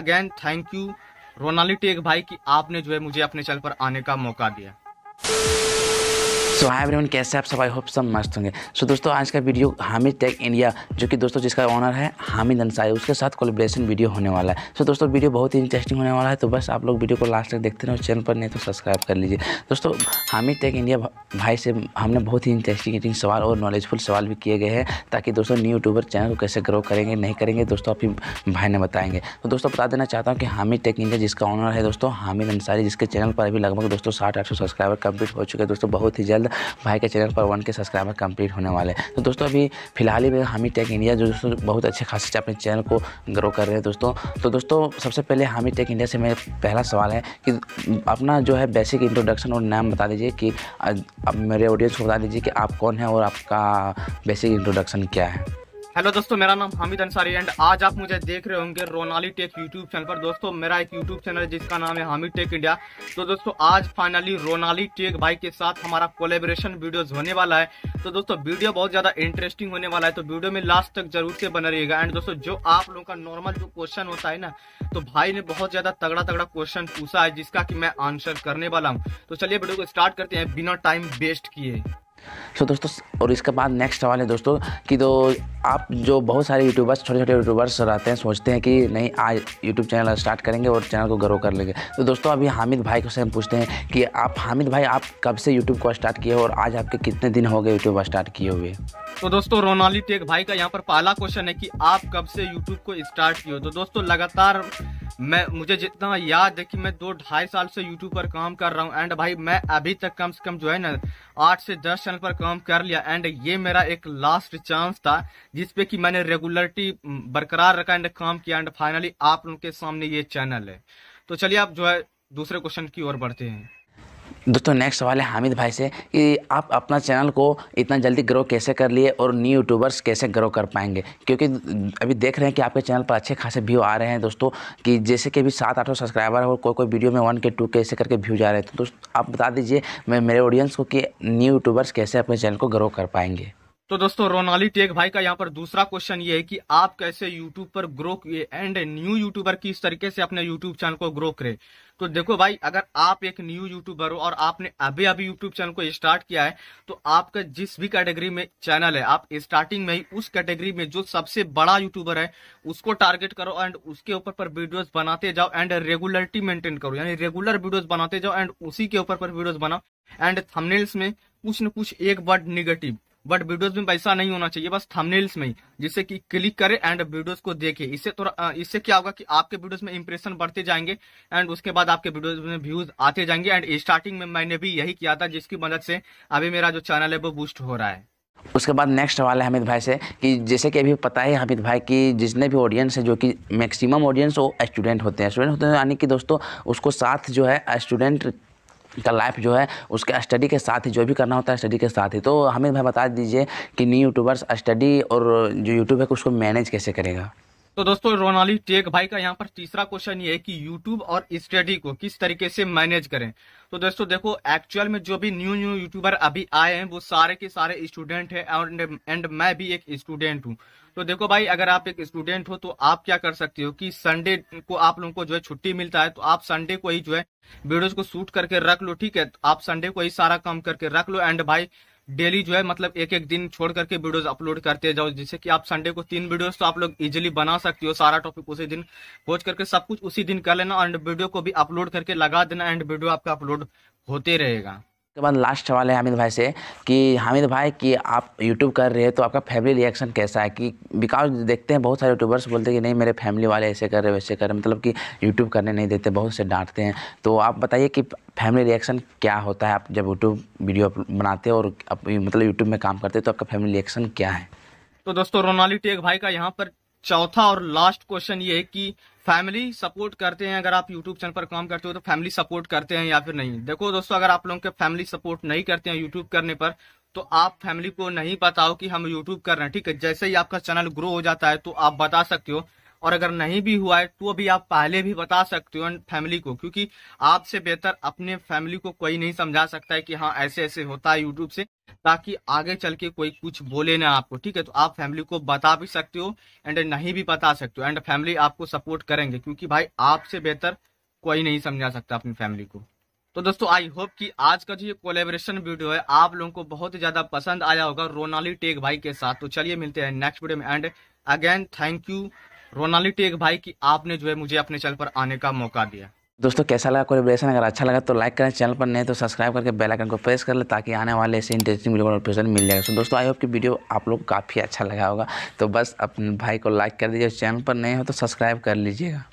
again thank you Ronali tech भाई कि आपने जो है मुझे अपने चैनल पर आने का मौका दिया सो हाई एवरीवन कैसे आप सब आई होप सब मस्त होंगे सो so, दोस्तों आज का वीडियो हामिद टेक इंडिया जो कि दोस्तों जिसका ऑनर है हामिद अंसारी उसके साथ कोलेब्रेशन वीडियो होने वाला है सो so, दोस्तों वीडियो बहुत ही इंटरेस्टिंग होने वाला है तो बस आप लोग वीडियो को लास्ट तक देखते रहो चैनल पर नहीं तो सब्सक्राइब कर लीजिए दोस्तों हामिद टेक इंडिया भाई से हमने बहुत ही इंटरेस्टिंग सवाल और नॉलेजफुल सवाल भी किए गए हैं ताकि दोस्तों न्यू यूट्यूबर चैनल को कैसे ग्रो करेंगे नहीं करेंगे दोस्तों आप भाई ने बताएंगे तो दोस्तों बता देना चाहता हूँ कि हामिद टेक इंडिया जिसका ऑनर है दोस्तों हामिद अंसारी जिसके चैनल पर अभी लगभग दोस्तों साठ आठ सौ सब्सक्राइबर कंप्लीट हो चुके हैं दोस्तों बहुत ही जल्द जल्द भाई के चैनल पर वन के सब्सक्राइबर कंप्लीट होने वाले हैं तो दोस्तों अभी फिलहाल ही में हामी टेक इंडिया जो दोस्तों बहुत अच्छे खासे अपने चैनल को ग्रो कर रहे हैं दोस्तों तो दोस्तों सबसे पहले हामी टेक इंडिया से मेरा पहला सवाल है कि अपना जो है बेसिक इंट्रोडक्शन और नाम बता दीजिए कि अब मेरे ऑडियंस को बता दीजिए कि आप कौन हैं और आपका बेसिक इंट्रोडक्शन क्या है हेलो दोस्तों मेरा नाम हामिद अंसारी एंड आज आप मुझे देख रहे होंगे रोनाली टेक यूट्यूब चैनल पर दोस्तों मेरा एक यूट्यूब चैनल है जिसका नाम है हामिद टेक इंडिया तो दोस्तों आज फाइनली रोनाली टेक भाई के साथ हमारा कोलेब्रेशन वीडियोस होने वाला है तो दोस्तों वीडियो बहुत ज़्यादा इंटरेस्टिंग होने वाला है तो वीडियो में लास्ट तक जरूर से बना रहेगा एंड दोस्तों जो आप लोगों का नॉर्मल जो क्वेश्चन होता है ना तो भाई ने बहुत ज़्यादा तगड़ा तगड़ा क्वेश्चन पूछा है जिसका की मैं आंसर करने वाला हूँ तो चलिए वीडियो को स्टार्ट करते हैं बिना टाइम वेस्ट किए सो दोस्तों और इसके बाद नेक्स्ट सवाल है दोस्तों कि तो आप जो बहुत सारे यूट्यूबर्स छोटे छोटे यूट्यूबर्स रहते हैं सोचते हैं कि नहीं आज यूट्यूब चैनल स्टार्ट करेंगे और चैनल को ग्रो कर लेंगे तो दोस्तों अभी हामिद भाई से हम पूछते हैं कि आप हामिद भाई आप कब से यूट्यूब को स्टार्ट किए और आज आपके कितने दिन हो गए यूट्यूब स्टार्ट किए हुए तो दोस्तों रोनाली टेक भाई का यहाँ पर पहला क्वेश्चन है कि आप कब से यूट्यूब को स्टार्ट किए हो तो दोस्तों लगातार मैं मुझे जितना याद है कि मैं दो ढाई साल से यूट्यूब पर काम कर रहा हूँ एंड भाई मैं अभी तक कम से कम जो है ना आठ से दस चैनल पर काम कर लिया एंड ये मेरा एक लास्ट चांस था जिसपे कि मैंने रेगुलरिटी बरकरार रखा एंड काम किया एंड फाइनली आप लोग के सामने ये चैनल है तो चलिए आप जो है दूसरे क्वेश्चन की ओर बढ़ते हैं दोस्तों नेक्स्ट सवाल है हामिद भाई से कि आप अपना चैनल को इतना जल्दी ग्रो कैसे कर लिए और न्यू यूट्यूबर्स कैसे ग्रो कर पाएंगे क्योंकि अभी देख रहे हैं कि आपके चैनल पर अच्छे खासे व्यू आ रहे हैं दोस्तों कि जैसे कि अभी सात आठ सब्सक्राइबर और कोई कोई वीडियो में वन के टू के ऐसे करके व्यू जा रहे हैं तो दोस्तों आप बता दीजिए मैं मेरे ऑडियंस को कि न्यू यूट्यूबर्स कैसे अपने चैनल को ग्रो कर पाएंगे तो दोस्तों रोनाली टेक भाई का यहाँ पर दूसरा क्वेश्चन ये है कि आप कैसे यूट्यूब पर ग्रो किए एंड न्यू यूट्यूबर किस तरीके से अपने यूट्यूब चैनल को ग्रो करे तो देखो भाई अगर आप एक न्यू यूट्यूबर हो और आपने अभी अभी यूट्यूब चैनल को स्टार्ट किया है तो आपका जिस भी कैटेगरी में चैनल है आप स्टार्टिंग में ही उस कैटेगरी में जो सबसे बड़ा यूट्यूबर है उसको टारगेट करो एंड उसके ऊपर पर वीडियोस बनाते जाओ एंड रेगुलरिटी मेंटेन करो यानी रेगुलर वीडियोज बनाते जाओ एंड उसी के ऊपर पर वीडियोज बनाओ एंड थमनेल्स में कुछ न कुछ एक वर्ड निगेटिव बट वीडियोस में पैसा नहीं होना चाहिए बस थंबनेल्स में ही जिससे कि क्लिक करे एंड वीडियोस को देखे इससे थोड़ा इससे क्या होगा कि आपके वीडियोस में इंप्रेशन बढ़ते जाएंगे एंड उसके बाद आपके वीडियोस में व्यूज आते जाएंगे एंड स्टार्टिंग में मैंने भी यही किया था जिसकी मदद से अभी मेरा जो चैनल है वो बूस्ट हो रहा है उसके बाद नेक्स्ट सवाल है हमिद भाई से कि जैसे कि अभी पता है हमिद भाई की जितने भी ऑडियंस है जो कि मैक्सिमम ऑडियंस वो स्टूडेंट होते हैं स्टूडेंट होते हैं यानी कि दोस्तों उसको साथ जो है स्टूडेंट का लाइफ जो है उसके स्टडी के साथ ही जो भी करना होता है स्टडी के साथ ही तो हमें भाई बता दीजिए कि न्यू यूट्यूबर्स स्टडी और जो यूट्यूब है उसको मैनेज कैसे करेगा तो दोस्तों रोनाली टेक भाई का यहाँ पर तीसरा क्वेश्चन ये है कि यूट्यूब और स्टडी को किस तरीके से मैनेज करें तो दोस्तों देखो एक्चुअल में जो भी न्यू न्यू यूट्यूबर अभी आए हैं वो सारे के सारे स्टूडेंट हैं और एंड मैं भी एक स्टूडेंट हूँ तो देखो भाई अगर आप एक स्टूडेंट हो तो आप क्या कर सकते हो कि संडे को आप लोगों को जो है छुट्टी मिलता है तो आप संडे को ही जो है वीडियोज को शूट करके रख लो ठीक है तो आप संडे को ही सारा काम करके रख लो एंड भाई डेली जो है मतलब एक एक दिन छोड़ करके वीडियोस अपलोड करते जाओ जिससे कि आप संडे को तीन वीडियोस तो आप लोग इजीली बना सकते हो सारा टॉपिक उसी दिन खोज करके सब कुछ उसी दिन कर लेना एंड वीडियो को भी अपलोड करके लगा देना एंड वीडियो आपका अपलोड होते रहेगा उसके बाद लास्ट सवाल है हामिद भाई से कि हामिद भाई कि आप यूट्यूब कर रहे हैं तो आपका फैमिली रिएक्शन कैसा है कि बिकॉज देखते हैं बहुत सारे यूट्यूबर्स बोलते हैं कि नहीं मेरे फैमिली वाले ऐसे कर रहे वैसे कर रहे मतलब कि यूट्यूब करने नहीं देते बहुत से डांटते हैं तो आप बताइए कि फैमिली रिएक्शन क्या होता है आप जब यूट्यूब वीडियो बनाते हो और मतलब यूट्यूब में काम करते हो तो आपका फैमिली रिएक्शन क्या है तो दोस्तों रोनाली टेक भाई का यहाँ पर चौथा और लास्ट क्वेश्चन ये है कि फैमिली सपोर्ट करते हैं अगर आप यूट्यूब चैनल पर काम करते हो तो फैमिली सपोर्ट करते हैं या फिर नहीं देखो दोस्तों अगर आप लोगों के फैमिली सपोर्ट नहीं करते हैं यूट्यूब करने पर तो आप फैमिली को नहीं बताओ कि हम यूट्यूब कर रहे हैं ठीक है जैसे ही आपका चैनल ग्रो हो जाता है तो आप बता सकते हो और अगर नहीं भी हुआ है तो अभी आप पहले भी बता सकते हो फैमिली को क्योंकि आपसे बेहतर अपने फैमिली को कोई नहीं समझा सकता है कि हाँ ऐसे ऐसे होता है यूट्यूब से ताकि आगे चल के कोई कुछ बोले ना आपको ठीक है तो आप फैमिली को बता भी सकते हो एंड नहीं भी बता सकते हो एंड फैमिली आपको सपोर्ट करेंगे क्योंकि भाई आपसे बेहतर कोई नहीं समझा सकता अपनी फैमिली को तो दोस्तों आई होप कि आज का जो ये कोलेबरेशन वीडियो है आप लोगों को बहुत ज्यादा पसंद आया होगा रोनाली टेक भाई के साथ तो चलिए मिलते हैं नेक्स्ट वीडियो में and again thank you Ronali tech भाई की आपने जो है मुझे अपने चैनल पर आने का मौका दिया दोस्तों कैसा लगा कोलेब्रेशन अगर अच्छा लगा तो लाइक करें चैनल पर नहीं तो सब्सक्राइब करके बेल आइकन को प्रेस कर ले ताकि आने वाले ऐसे इंटरेस्टिंग वीडियो नोटिफिकेशन मिल जाएगा तो दोस्तों आई होप कि वीडियो आप लोग काफ़ी अच्छा लगा होगा तो बस अपने भाई को लाइक कर दीजिए चैनल पर नहीं हो तो सब्सक्राइब कर लीजिएगा